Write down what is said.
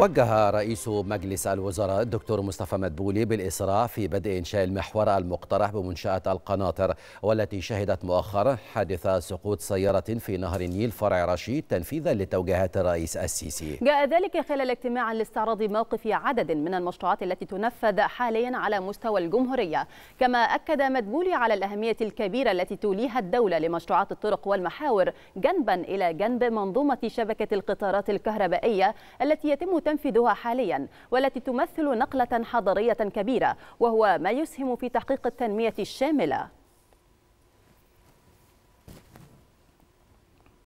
وجه رئيس مجلس الوزراء الدكتور مصطفى مدبولي بالإسراع في بدء إنشاء المحور المقترح بمنشأة القناطر والتي شهدت مؤخرا حادث سقوط سيارة في نهر النيل فرع رشيد تنفيذا لتوجيهات الرئيس السيسي جاء ذلك خلال اجتماع لاستعراض موقف عدد من المشروعات التي تنفذ حاليا على مستوى الجمهورية كما أكد مدبولي على الأهمية الكبيرة التي توليها الدولة لمشروعات الطرق والمحاور جنبا إلى جنب منظومة شبكة القطارات الكهربائية التي يتم تنفذها حاليا والتي تمثل نقلة حضارية كبيرة وهو ما يسهم في تحقيق التنمية الشاملة